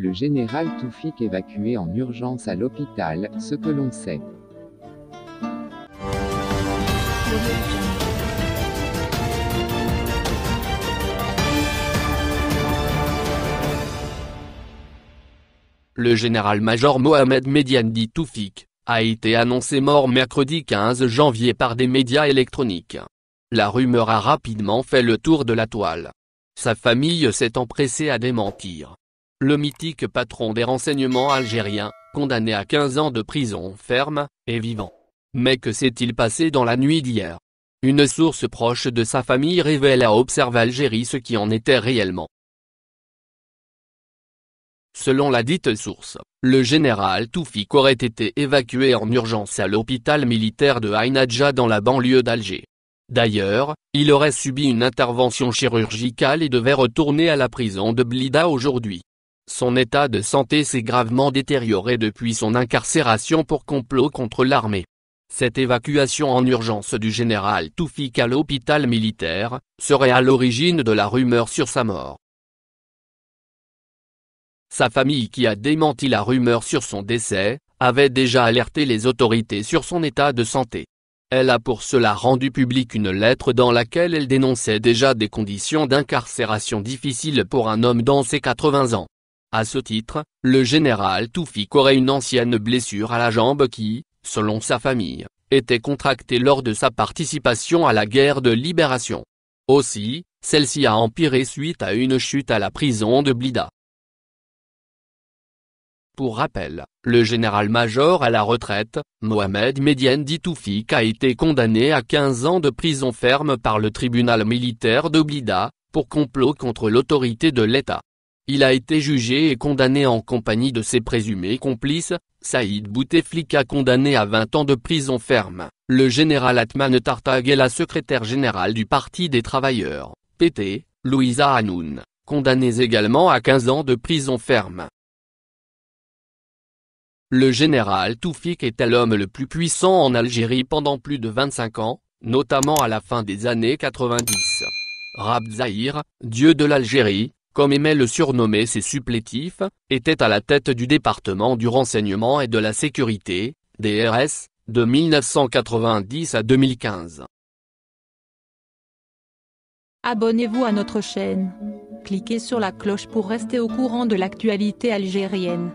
le général Toufik évacué en urgence à l'hôpital, ce que l'on sait. Le général-major Mohamed Mediandi Toufik, a été annoncé mort mercredi 15 janvier par des médias électroniques. La rumeur a rapidement fait le tour de la toile. Sa famille s'est empressée à démentir le mythique patron des renseignements algériens, condamné à 15 ans de prison ferme, est vivant. Mais que s'est-il passé dans la nuit d'hier Une source proche de sa famille révèle à Observe Algérie ce qui en était réellement. Selon la dite source, le général Toufik aurait été évacué en urgence à l'hôpital militaire de Ainadja dans la banlieue d'Alger. D'ailleurs, il aurait subi une intervention chirurgicale et devait retourner à la prison de Blida aujourd'hui. Son état de santé s'est gravement détérioré depuis son incarcération pour complot contre l'armée. Cette évacuation en urgence du général Toufik à l'hôpital militaire, serait à l'origine de la rumeur sur sa mort. Sa famille qui a démenti la rumeur sur son décès, avait déjà alerté les autorités sur son état de santé. Elle a pour cela rendu publique une lettre dans laquelle elle dénonçait déjà des conditions d'incarcération difficiles pour un homme dans ses 80 ans. À ce titre, le général Toufik aurait une ancienne blessure à la jambe qui, selon sa famille, était contractée lors de sa participation à la guerre de libération. Aussi, celle-ci a empiré suite à une chute à la prison de Blida. Pour rappel, le général-major à la retraite, Mohamed dit Toufik, a été condamné à 15 ans de prison ferme par le tribunal militaire de Blida, pour complot contre l'autorité de l'État. Il a été jugé et condamné en compagnie de ses présumés complices, Saïd Bouteflika condamné à 20 ans de prison ferme, le général Atman Tartag et la secrétaire générale du Parti des travailleurs, PT, Louisa Hanoun, condamnés également à 15 ans de prison ferme. Le général Toufik était l'homme le plus puissant en Algérie pendant plus de 25 ans, notamment à la fin des années 90. Rab dieu de l'Algérie, comme aimait le surnommer ses supplétifs, était à la tête du département du renseignement et de la sécurité, DRS, de 1990 à 2015. Abonnez-vous à notre chaîne. Cliquez sur la cloche pour rester au courant de l'actualité algérienne.